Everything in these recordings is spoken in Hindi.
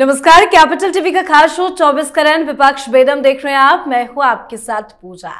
नमस्कार कैपिटल टीवी का खास शो 24 करण विपक्ष बेदम देख रहे हैं आप मैं हूं आपके साथ पूजा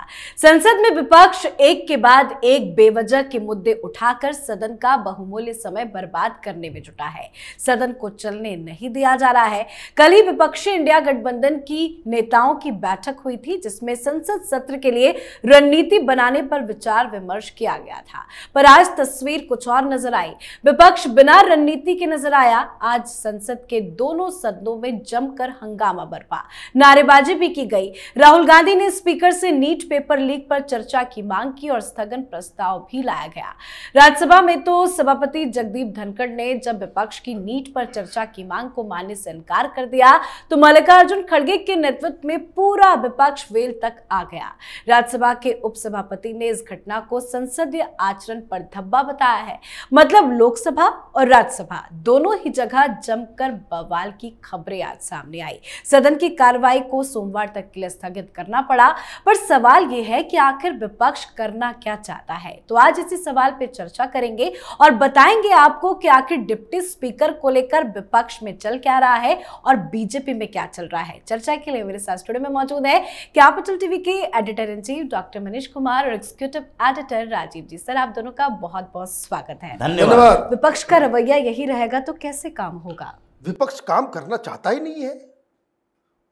संसद में विपक्ष एक के बाद एक बेवजह के मुद्दे उठाकर सदन का बहुमूल्य समय बर्बाद करने में जुटा है सदन को चलने नहीं दिया जा रहा है कल ही विपक्षी इंडिया गठबंधन की नेताओं की बैठक हुई थी जिसमें संसद सत्र के लिए रणनीति बनाने पर विचार विमर्श किया गया था पर आज तस्वीर कुछ और नजर आई विपक्ष बिना रणनीति के नजर आया आज संसद के दोनों सदनों में जमकर हंगामा बरपा नारेबाजी भी की गई राहुल गांधी ने स्पीकर से नीट पेपर लीक पर चर्चा की मांग की और स्थगन प्रस्ताव भी लाया गया राज्यसभा में तो सभापति जगदीप धनखड़ ने जब विपक्ष की नीट पर चर्चा की मांग को मानने से इनकार कर दिया तो मल्लिकार्जुन खड़गे के नेतृत्व में पूरा विपक्ष वेल तक आ गया राज्यसभा के उपसभापति ने इस घटना को संसदीय आचरण पर धब्बा बताया है मतलब लोकसभा और राज्यसभा दोनों ही जगह जमकर बवाल की खबरें आज सामने आई सदन की कार्रवाई को सोमवार तक के लिए स्थगित करना पड़ा पर सवाल यह है कि आखिर विपक्ष करना क्या चाहता है तो आज इसी सवाल पर चर्चा करेंगे और बताएंगे आपको कि आखिर डिप्टी स्पीकर को लेकर विपक्ष में चल क्या रहा है और बीजेपी में क्या चल रहा है चर्चा के लिए मेरे साथ स्टूडियो में मौजूद है कैपिटल टीवी के editor in chief doctor Manish Kumar और executive editor Rajeev ji sir आप दोनों का बहुत बहुत स्वागत है धन्यवाद विपक्ष का रवैया यही रहेगा तो कैसे काम होगा विपक्ष काम करना चाहता ही नहीं है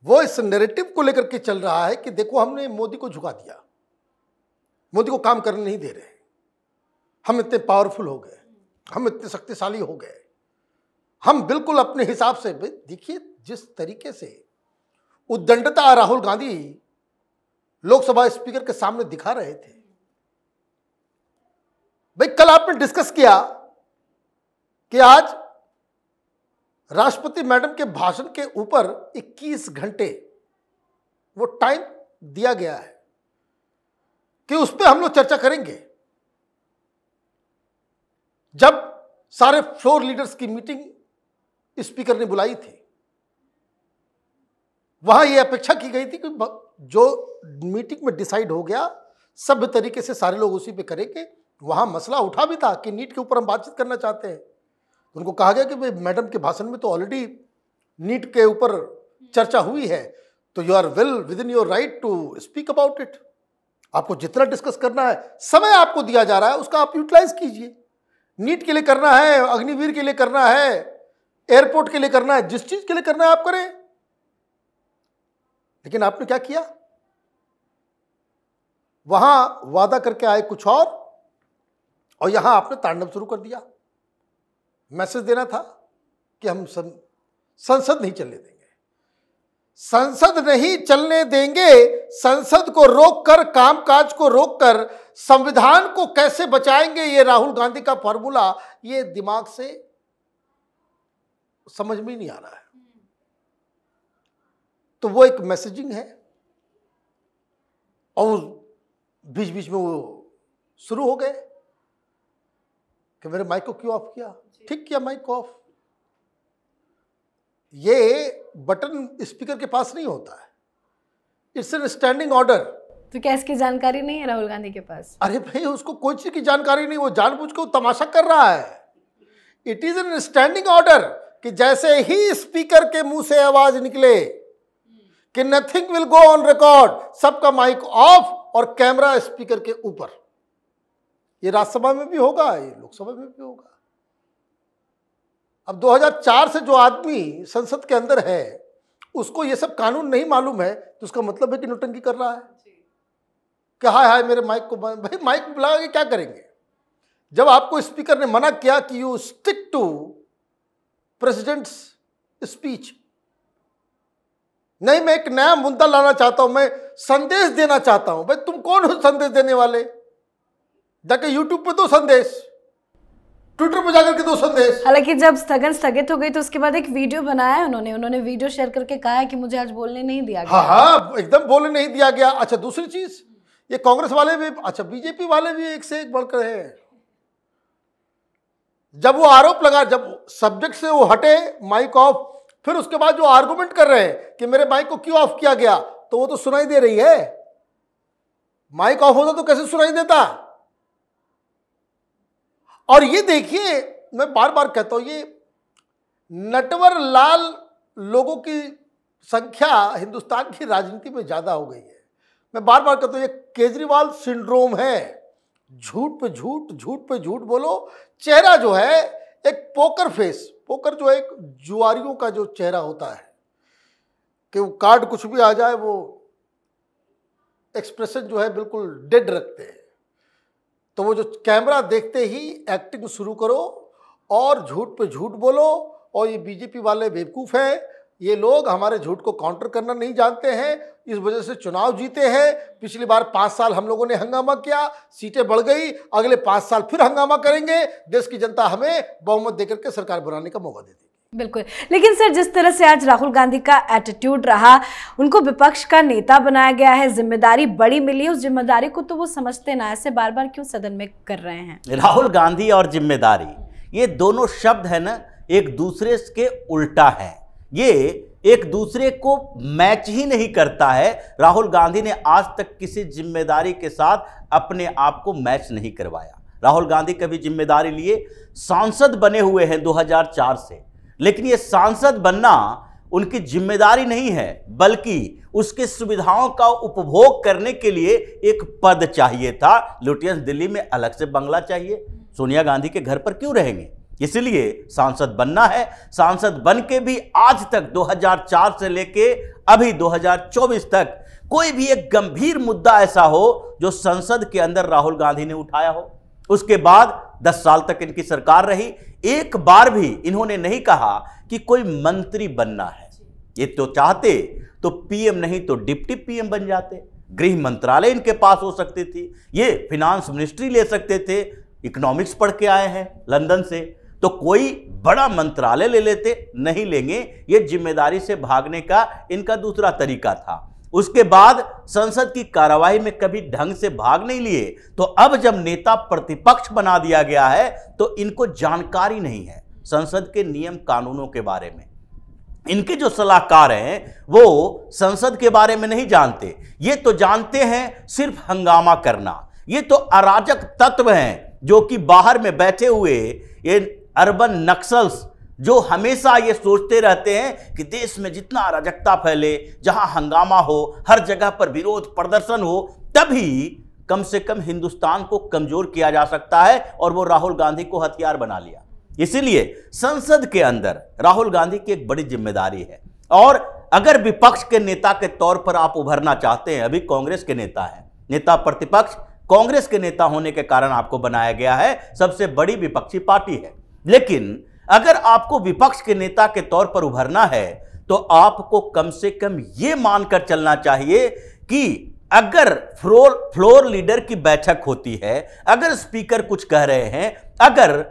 वो इस नेरेटिव को लेकर के चल रहा है कि देखो हमने मोदी को झुका दिया मोदी को काम करने नहीं दे रहे हम इतने पावरफुल हो गए हम इतने शक्तिशाली हो गए हम बिल्कुल अपने हिसाब से देखिए जिस तरीके से उद्दंडता राहुल गांधी लोकसभा स्पीकर के सामने दिखा रहे थे भाई कल आपने डिस्कस किया कि आज राष्ट्रपति मैडम के भाषण के ऊपर 21 घंटे वो टाइम दिया गया है कि उस पर हम लोग चर्चा करेंगे जब सारे फ्लोर लीडर्स की मीटिंग स्पीकर ने बुलाई थी वहां यह अपेक्षा की गई थी कि जो मीटिंग में डिसाइड हो गया सभ्य तरीके से सारे लोग उसी पे करेंगे वहां मसला उठा भी था कि नीट के ऊपर हम बातचीत करना चाहते हैं उनको कहा गया कि भाई मैडम के भाषण में तो ऑलरेडी नीट के ऊपर चर्चा हुई है तो you are well within your right to speak about it आपको जितना डिस्कस करना है समय आपको दिया जा रहा है उसका आप यूटिलाइज कीजिए नीट के लिए करना है अग्निवीर के लिए करना है एयरपोर्ट के लिए करना है जिस चीज के लिए करना है आप करें लेकिन आपने क्या किया वहां वादा करके आए कुछ और और यहां आपने तांडव शुरू कर दिया मैसेज देना था कि हम सं, संसद नहीं चलने देंगे संसद नहीं चलने देंगे संसद को रोककर कामकाज को रोककर संविधान को कैसे बचाएंगे ये राहुल गांधी का फॉर्मूला ये दिमाग से समझ में नहीं आ रहा है तो वो एक मैसेजिंग है और बीच बीच में वो शुरू हो गए कि मेरे माइक को क्यों ऑफ किया ठीक किया माइक को ऑफ ये बटन स्पीकर के पास नहीं होता है इट्स एन स्टैंडिंग ऑर्डर तो क्या इसकी जानकारी नहीं है राहुल गांधी के पास अरे भाई उसको कोई चीज की जानकारी नहीं वो जानबूझ के तमाशा कर रहा है it is an standing order कि जैसे ही स्पीकर के मुंह से आवाज निकले कि nothing will go on record सबका माइक ऑफ और कैमरा स्पीकर के ऊपर ये राज्यसभा में भी होगा ये लोकसभा में भी होगा अब 2004 से जो आदमी संसद के अंदर है उसको ये सब कानून नहीं मालूम है तो उसका मतलब है कि नोटंकी कर रहा है कि हाय हाय मेरे माइक को भाई माइक बुला के क्या करेंगे जब आपको स्पीकर ने मना किया कि you stick to president's speech नहीं मैं एक नया मुद्दा लाना चाहता हूं मैं संदेश देना चाहता हूं भाई तुम कौन हो संदेश देने वाले जाके यूट्यूब पर दो संदेश ट्विटर पर जाकर के दो संदेश हालांकि जब स्थगन स्थगित हो गई तो उसके बाद एक वीडियो बनाया उन्होंने उन्होंने वीडियो शेयर करके कहा है कि मुझे आज बोलने नहीं दिया गया हाँ हा, एकदम बोलने नहीं दिया गया अच्छा दूसरी चीज ये कांग्रेस वाले भी अच्छा बीजेपी वाले भी एक से एक बढ़कर है जब वो आरोप लगा जब सब्जेक्ट से वो हटे माइक ऑफ फिर उसके बाद जो आर्गूमेंट कर रहे हैं कि मेरे माइक को क्यों ऑफ किया गया तो वो तो सुनाई दे रही है माइक ऑफ होता तो कैसे सुनाई देता और ये देखिए मैं बार बार कहता हूँ ये नटवर लाल लोगों की संख्या हिंदुस्तान की राजनीति में ज़्यादा हो गई है मैं बार बार कहता हूँ ये केजरीवाल सिंड्रोम है झूठ पे झूठ झूठ पे झूठ बोलो चेहरा जो है एक पोकर फेस पोकर जो है एक जुआरियों का जो चेहरा होता है कि वो कार्ड कुछ भी आ जाए वो एक्सप्रेशन जो है बिल्कुल डेड रखते हैं तो वो जो कैमरा देखते ही एक्टिंग शुरू करो और झूठ पे झूठ बोलो और ये बीजेपी वाले बेवकूफ़ हैं ये लोग हमारे झूठ को काउंटर करना नहीं जानते हैं इस वजह से चुनाव जीते हैं पिछली बार पाँच साल हम लोगों ने हंगामा किया सीटें बढ़ गई अगले पाँच साल फिर हंगामा करेंगे देश की जनता हमें बहुमत देकर के सरकार बनाने का मौका देती है बिल्कुल लेकिन सर जिस तरह से आज राहुल गांधी का एटीट्यूड रहा उनको विपक्ष का नेता बनाया गया है जिम्मेदारी बड़ी मिली उस जिम्मेदारी को तो वो समझते ना ऐसे बार बार क्यों सदन में कर रहे हैं राहुल गांधी और जिम्मेदारी ये दोनों शब्द है ना एक दूसरे के उल्टा है ये एक दूसरे को मैच ही नहीं करता है राहुल गांधी ने आज तक किसी जिम्मेदारी के साथ अपने आप को मैच नहीं करवाया राहुल गांधी कभी जिम्मेदारी लिए सांसद बने हुए हैं 2004 से लेकिन ये सांसद बनना उनकी जिम्मेदारी नहीं है बल्कि उसके सुविधाओं का उपभोग करने के लिए एक पद चाहिए था लुटियंस दिल्ली में अलग से बंगला चाहिए सोनिया गांधी के घर पर क्यों रहेंगे इसलिए सांसद बनना है सांसद बन के भी आज तक 2004 से लेके अभी 2024 तक कोई भी एक गंभीर मुद्दा ऐसा हो जो संसद के अंदर राहुल गांधी ने उठाया हो उसके बाद दस साल तक इनकी सरकार रही एक बार भी इन्होंने नहीं कहा कि कोई मंत्री बनना है ये तो चाहते तो पीएम नहीं तो डिप्टी पीएम बन जाते गृह मंत्रालय इनके पास हो सकते थे ये फिनांस मिनिस्ट्री ले सकते थे इकोनॉमिक्स पढ़ के आए हैं लंदन से तो कोई बड़ा मंत्रालय ले लेते नहीं लेंगे ये जिम्मेदारी से भागने का इनका दूसरा तरीका था उसके बाद संसद की कार्यवाही में कभी ढंग से भाग नहीं लिए तो अब जब नेता प्रतिपक्ष बना दिया गया है तो इनको जानकारी नहीं है संसद के नियम कानूनों के बारे में इनके जो सलाहकार हैं वो संसद के बारे में नहीं जानते ये तो जानते हैं सिर्फ हंगामा करना ये तो अराजक तत्व हैं जो कि बाहर में बैठे हुए ये अर्बन नक्सल्स जो हमेशा ये सोचते रहते हैं कि देश में जितना अराजकता फैले जहां हंगामा हो हर जगह पर विरोध प्रदर्शन हो तभी कम से कम हिंदुस्तान को कमजोर किया जा सकता है और वो राहुल गांधी को हथियार बना लिया इसीलिए संसद के अंदर राहुल गांधी की एक बड़ी जिम्मेदारी है और अगर विपक्ष के नेता के तौर पर आप उभरना चाहते हैं अभी कांग्रेस के नेता हैं नेता प्रतिपक्ष कांग्रेस के नेता होने के कारण आपको बनाया गया है सबसे बड़ी विपक्षी पार्टी है लेकिन अगर आपको विपक्ष के नेता के तौर पर उभरना है तो आपको कम से कम ये मानकर चलना चाहिए कि अगर फ्लोर फ्लोर लीडर की बैठक होती है अगर स्पीकर कुछ कह रहे हैं अगर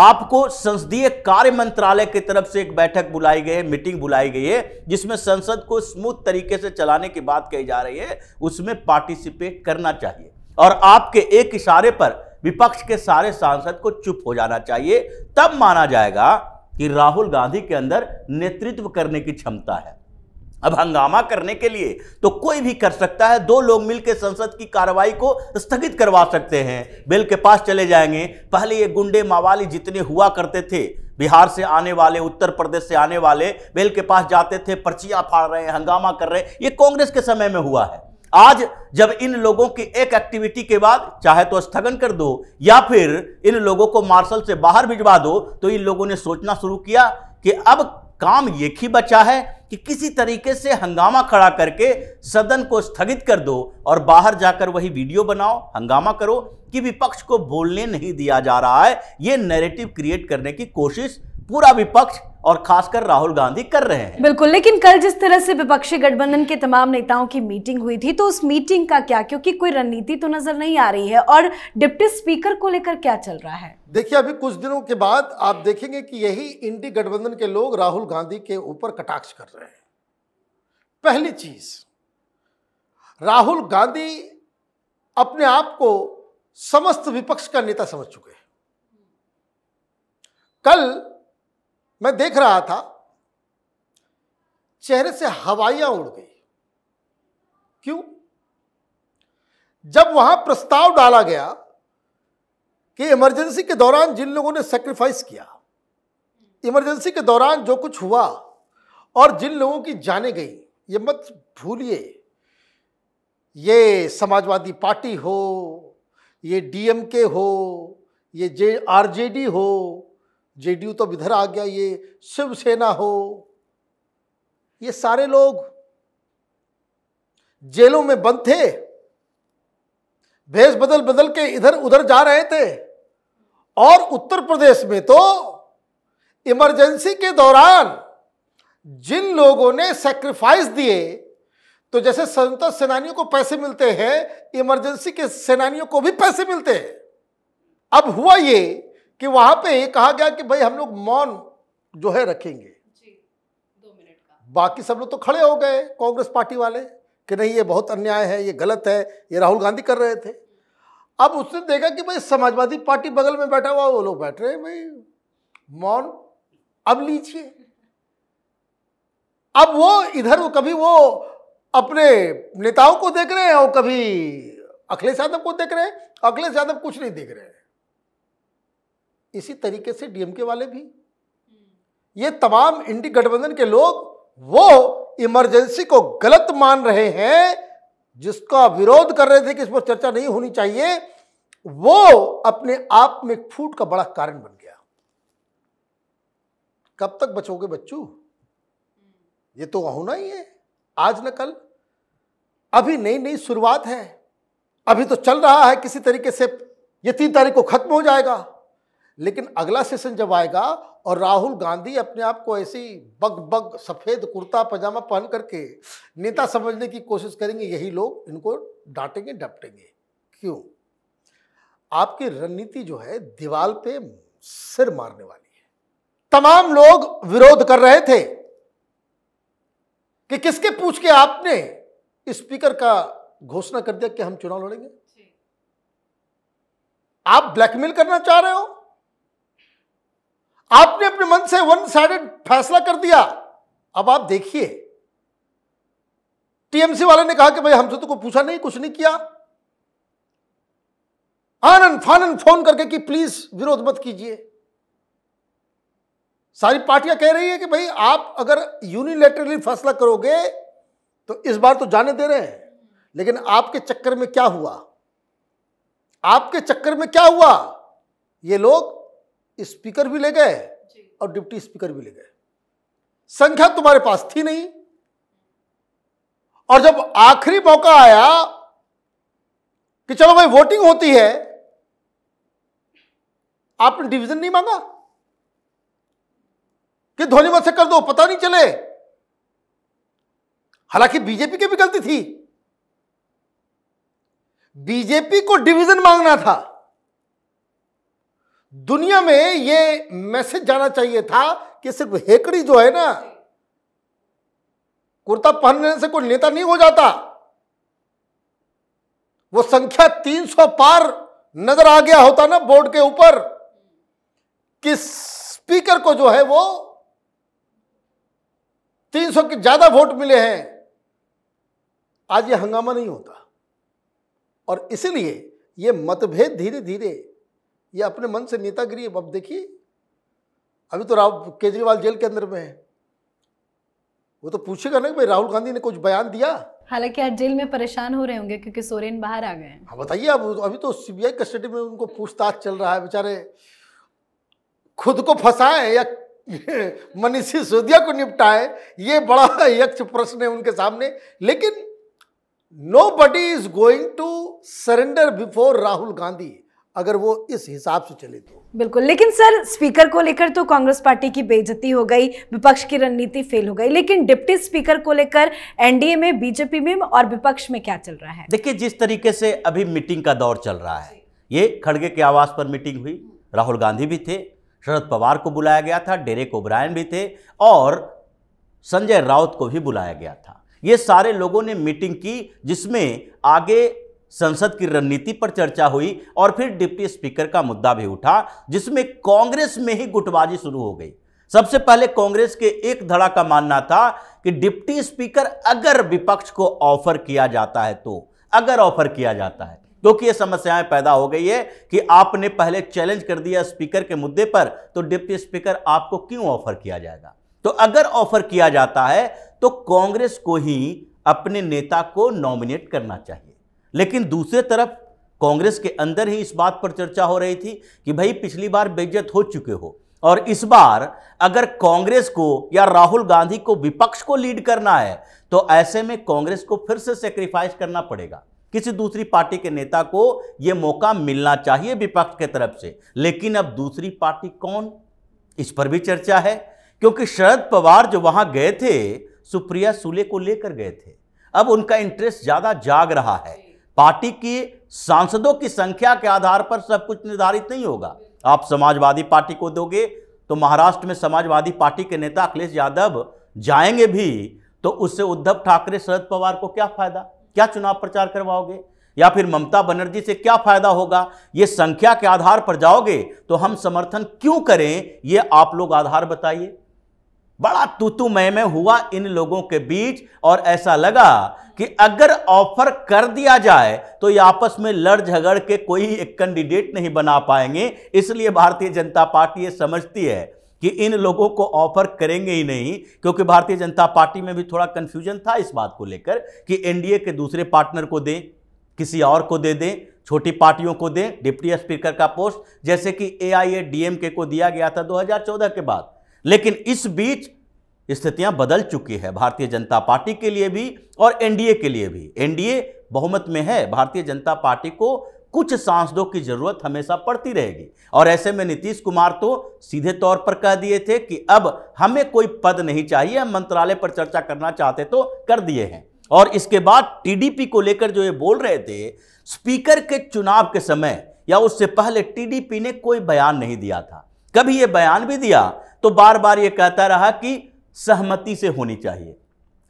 आपको संसदीय कार्य मंत्रालय की तरफ से एक बैठक बुलाई गई है मीटिंग बुलाई गई है जिसमें संसद को स्मूथ तरीके से चलाने की बात कही जा रही है उसमें पार्टिसिपेट करना चाहिए और आपके एक इशारे पर विपक्ष के सारे सांसद को चुप हो जाना चाहिए तब माना जाएगा कि राहुल गांधी के अंदर नेतृत्व करने की क्षमता है अब हंगामा करने के लिए तो कोई भी कर सकता है दो लोग मिलकर संसद की कार्रवाई को स्थगित करवा सकते हैं बिल के पास चले जाएंगे पहले ये गुंडे मावाली जितने हुआ करते थे बिहार से आने वाले उत्तर प्रदेश से आने वाले बेल के पास जाते थे पर्चियां फाड़ रहे हैं हंगामा कर रहे हैं ये कांग्रेस के समय में हुआ है आज जब इन लोगों की एक एक्टिविटी के बाद चाहे तो स्थगन कर दो या फिर इन लोगों को मार्शल से बाहर भिजवा दो तो इन लोगों ने सोचना शुरू किया कि अब काम एक ही बचा है कि किसी तरीके से हंगामा खड़ा करके सदन को स्थगित कर दो और बाहर जाकर वही वीडियो बनाओ हंगामा करो कि विपक्ष को बोलने नहीं दिया जा रहा है ये नैरेटिव क्रिएट करने की कोशिश पूरा विपक्ष और खासकर राहुल गांधी कर रहे हैं बिल्कुल लेकिन कल जिस तरह से विपक्षी गठबंधन के तमाम नेताओं की मीटिंग हुई थी तो उस मीटिंग का क्या क्योंकि कोई रणनीति तो नजर नहीं आ रही है और डिप्टी स्पीकर को लेकर क्या चल रहा है देखिए अभी कुछ दिनों के बाद आप देखेंगे कि यही इंडी गठबंधन के लोग राहुल गांधी के ऊपर कटाक्ष कर रहे हैं पहली चीज राहुल गांधी अपने आप को समस्त विपक्ष का नेता समझ चुके हैं कल मैं देख रहा था चेहरे से हवाइयां उड़ गई क्यों जब वहां प्रस्ताव डाला गया कि इमरजेंसी के दौरान जिन लोगों ने सेक्रीफाइस किया इमरजेंसी के दौरान जो कुछ हुआ और जिन लोगों की जाने गई ये मत भूलिए ये समाजवादी पार्टी हो ये डीएमके हो ये जे आरजेडी हो जेडीयू तो इधर आ गया ये शिवसेना हो ये सारे लोग जेलों में बंद थे भेष बदल बदल के इधर उधर जा रहे थे और उत्तर प्रदेश में तो इमरजेंसी के दौरान जिन लोगों ने सेक्रीफाइस दिए तो जैसे स्वतंत्र सेनानियों को पैसे मिलते हैं इमरजेंसी के सेनानियों को भी पैसे मिलते हैं अब हुआ ये कि वहां पे कहा गया कि भाई हम लोग मौन जो है रखेंगे बाकी सब लोग तो खड़े हो गए कांग्रेस पार्टी वाले कि नहीं ये बहुत अन्याय है ये गलत है ये राहुल गांधी कर रहे थे अब उसने देखा कि भाई समाजवादी पार्टी बगल में बैठा हुआ वो लोग बैठ रहे हैं भाई मौन अब लीजिए अब वो इधर वो कभी वो अपने नेताओं को देख रहे हैं और कभी अखिलेश यादव को देख रहे हैं अखिलेश यादव कुछ नहीं देख रहे हैं इसी तरीके से डीएमके वाले भी ये तमाम इंडी गठबंधन के लोग वो इमरजेंसी को गलत मान रहे हैं जिसका विरोध कर रहे थे कि इस पर चर्चा नहीं होनी चाहिए वो अपने आप में फूट का बड़ा कारण बन गया कब तक बचोगे बच्चू ये तो होना ही है आज न कल अभी नई नई शुरुआत है अभी तो चल रहा है किसी तरीके से ये तीन तारीख को खत्म हो जाएगा लेकिन अगला सेशन जब आएगा और राहुल गांधी अपने आप को ऐसी बग बग सफ़ेद कुर्ता पजामा पहन करके नेता समझने की कोशिश करेंगे यही लोग इनको डांटेंगे डपटेंगे क्यों आपकी रणनीति जो है दीवाल पे सिर मारने वाली है तमाम लोग विरोध कर रहे थे कि किसके पूछ के आपने स्पीकर का घोषणा कर दिया कि हम चुनाव लड़ेंगे आप ब्लैकमेल करना चाह रहे हो आपने अपने मन से वन साइडेड फैसला कर दिया अब आप देखिए टीएमसी वाले ने कहा कि भाई हमसे तो कोई पूछा नहीं कुछ नहीं किया आनंद फानंद फोन करके कि प्लीज विरोध मत कीजिए सारी पार्टियां कह रही है कि भाई आप अगर यूनिलेटरली फैसला करोगे तो इस बार तो जाने दे रहे हैं लेकिन आपके चक्कर में क्या हुआ आपके चक्कर में क्या हुआ ये लोग स्पीकर भी ले गए और डिप्टी स्पीकर भी ले गए संख्या तुम्हारे पास थी नहीं और जब आखिरी मौका आया कि चलो भाई वोटिंग होती है आपने डिवीजन नहीं मांगा कि धोनी मत से कर दो पता नहीं चले हालांकि बीजेपी की भी गलती थी बीजेपी को डिवीजन मांगना था दुनिया में ये मैसेज जाना चाहिए था कि सिर्फ हेकड़ी जो है ना कुर्ता पहनने से कोई नेता नहीं हो जाता वो संख्या 300 पार नजर आ गया होता ना बोर्ड के ऊपर कि स्पीकर को जो है वो 300 के ज्यादा वोट मिले हैं आज ये हंगामा नहीं होता और इसलिए ये मतभेद धीरे धीरे ये अपने मन से नेतागिरी अब देखिए अभी तो राव केजरीवाल जेल के अंदर में है वो तो पूछेगा ना कि भाई राहुल गांधी ने कुछ बयान दिया हालांकि आज जेल में परेशान हो रहे होंगे क्योंकि सोरेन बाहर आ गए हाँ बताइए अब अभी तो सीबीआई कस्टडी में उनको पूछताछ चल रहा है बेचारे खुद को फंसाए या मनीषी सिसोदिया को निपटाए ये बड़ा यक्ष प्रश्न है उनके सामने लेकिन nobody is going to surrender before Rahul Gandhi अगर वो इस हिसाब से चले तो बिल्कुल लेकिन सर स्पीकर को लेकर तो कांग्रेस पार्टी की बेइज्जती हो गई विपक्ष की रणनीति फेल हो गई लेकिन डिप्टी स्पीकर को लेकर एनडीए में बीजेपी में और विपक्ष में क्या चल रहा है देखिए जिस तरीके से अभी मीटिंग का दौर चल रहा है ये खड़गे के आवास पर मीटिंग हुई राहुल गांधी भी थे शरद पवार को बुलाया गया था डेरेक ओब्रायन भी थे और संजय राउत को भी बुलाया गया था ये सारे लोगों ने मीटिंग की जिसमें आगे संसद की रणनीति पर चर्चा हुई और फिर डिप्टी स्पीकर का मुद्दा भी उठा जिसमें कांग्रेस में ही गुटबाजी शुरू हो गई सबसे पहले कांग्रेस के एक धड़ा का मानना था कि डिप्टी स्पीकर अगर विपक्ष को ऑफर किया जाता है तो अगर ऑफर किया जाता है क्योंकि तो ये समस्याएं पैदा हो गई है कि आपने पहले चैलेंज कर दिया स्पीकर के मुद्दे पर तो डिप्टी स्पीकर आपको क्यों ऑफर किया जाएगा तो अगर ऑफर किया जाता है तो कांग्रेस को ही अपने नेता को नॉमिनेट करना चाहिए लेकिन दूसरे तरफ कांग्रेस के अंदर ही इस बात पर चर्चा हो रही थी कि भाई पिछली बार बेइज्जत हो चुके हो और इस बार अगर कांग्रेस को या राहुल गांधी को विपक्ष को लीड करना है तो ऐसे में कांग्रेस को फिर से सेक्रीफाइस करना पड़ेगा किसी दूसरी पार्टी के नेता को यह मौका मिलना चाहिए विपक्ष के तरफ से लेकिन अब दूसरी पार्टी कौन इस पर भी चर्चा है क्योंकि शरद पवार जो वहां गए थे सुप्रिया सुले को लेकर गए थे अब उनका इंटरेस्ट ज्यादा जाग रहा है पार्टी की सांसदों की संख्या के आधार पर सब कुछ निर्धारित नहीं होगा आप समाजवादी पार्टी को दोगे तो महाराष्ट्र में समाजवादी पार्टी के नेता अखिलेश यादव जाएंगे भी तो उससे उद्धव ठाकरे शरद पवार को क्या फायदा क्या चुनाव प्रचार करवाओगे या फिर ममता बनर्जी से क्या फायदा होगा ये संख्या के आधार पर जाओगे तो हम समर्थन क्यों करें ये आप लोग आधार बताइए बड़ा तुतुमय मय में हुआ इन लोगों के बीच और ऐसा लगा कि अगर ऑफर कर दिया जाए तो ये आपस में लड़ झगड़ के कोई एक कैंडिडेट नहीं बना पाएंगे इसलिए भारतीय जनता पार्टी ये समझती है कि इन लोगों को ऑफर करेंगे ही नहीं क्योंकि भारतीय जनता पार्टी में भी थोड़ा कंफ्यूजन था इस बात को लेकर कि एनडीए के दूसरे पार्टनर को दें किसी और को दे दें छोटी पार्टियों को दें डिप्टी स्पीकर का पोस्ट जैसे कि ए आई ए डी एम के को दिया गया था 2014 के बाद लेकिन इस बीच स्थितियां बदल चुकी है भारतीय जनता पार्टी के लिए भी और एनडीए के लिए भी एनडीए बहुमत में है भारतीय जनता पार्टी को कुछ सांसदों की जरूरत हमेशा पड़ती रहेगी और ऐसे में नीतीश कुमार तो सीधे तौर पर कह दिए थे कि अब हमें कोई पद नहीं चाहिए हम मंत्रालय पर चर्चा करना चाहते तो कर दिए हैं और इसके बाद टीडीपी को लेकर जो ये बोल रहे थे स्पीकर के चुनाव के समय या उससे पहले टीडीपी ने कोई बयान नहीं दिया था कभी ये बयान भी दिया तो बार बार ये कहता रहा कि सहमति से होनी चाहिए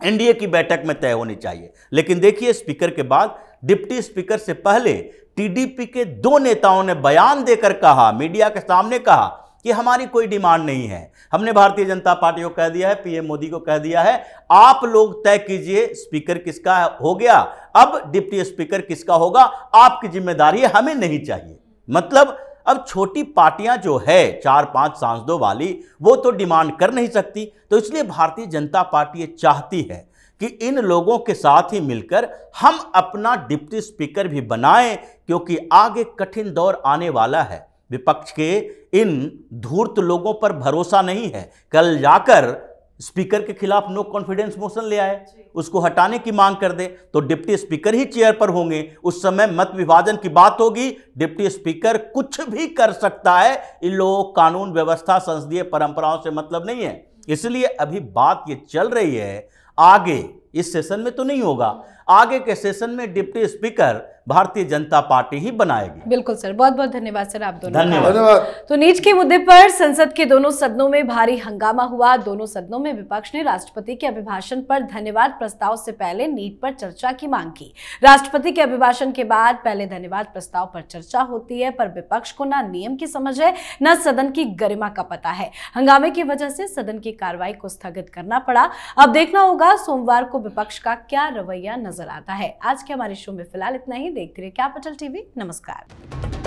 एनडीए की बैठक में तय होनी चाहिए लेकिन देखिए स्पीकर के बाद डिप्टी स्पीकर से पहले टीडीपी के दो नेताओं ने बयान देकर कहा मीडिया के सामने कहा कि हमारी कोई डिमांड नहीं है हमने भारतीय जनता पार्टी को कह दिया है पीएम मोदी को कह दिया है आप लोग तय कीजिए स्पीकर किसका हो गया अब डिप्टी स्पीकर किसका होगा आपकी जिम्मेदारी हमें नहीं चाहिए मतलब अब छोटी पार्टियां जो है चार पांच सांसदों वाली वो तो डिमांड कर नहीं सकती तो इसलिए भारतीय जनता पार्टी ये चाहती है कि इन लोगों के साथ ही मिलकर हम अपना डिप्टी स्पीकर भी बनाएं क्योंकि आगे कठिन दौर आने वाला है विपक्ष के इन धूर्त लोगों पर भरोसा नहीं है कल जाकर स्पीकर के खिलाफ नो कॉन्फिडेंस मोशन ले आए उसको हटाने की मांग कर दे तो डिप्टी स्पीकर ही चेयर पर होंगे उस समय मत विभाजन की बात होगी डिप्टी स्पीकर कुछ भी कर सकता है इन लोगों कानून व्यवस्था संसदीय परंपराओं से मतलब नहीं है इसलिए अभी बात ये चल रही है आगे इस सेशन में तो नहीं होगा आगे के सेशन में डिप्टी स्पीकर भारतीय जनता पार्टी ही बनाएगी बिल्कुल सर बहुत बहुत धन्यवाद सर आप दोनों धन्यवाद तो नीच के मुद्दे पर संसद के दोनों सदनों में भारी हंगामा हुआ दोनों सदनों में विपक्ष ने राष्ट्रपति के अभिभाषण पर धन्यवाद प्रस्ताव से पहले नीट पर चर्चा की मांग की राष्ट्रपति के अभिभाषण के बाद पहले धन्यवाद प्रस्ताव पर चर्चा होती है पर विपक्ष को ना नियम की समझ है न सदन की गरिमा का पता है हंगामे की वजह से सदन की कार्रवाई को स्थगित करना पड़ा अब देखना होगा सोमवार को विपक्ष का क्या रवैया नजर आता है आज के हमारे शो में फिलहाल इतना ही देखते रहिए कैपिटल टीवी नमस्कार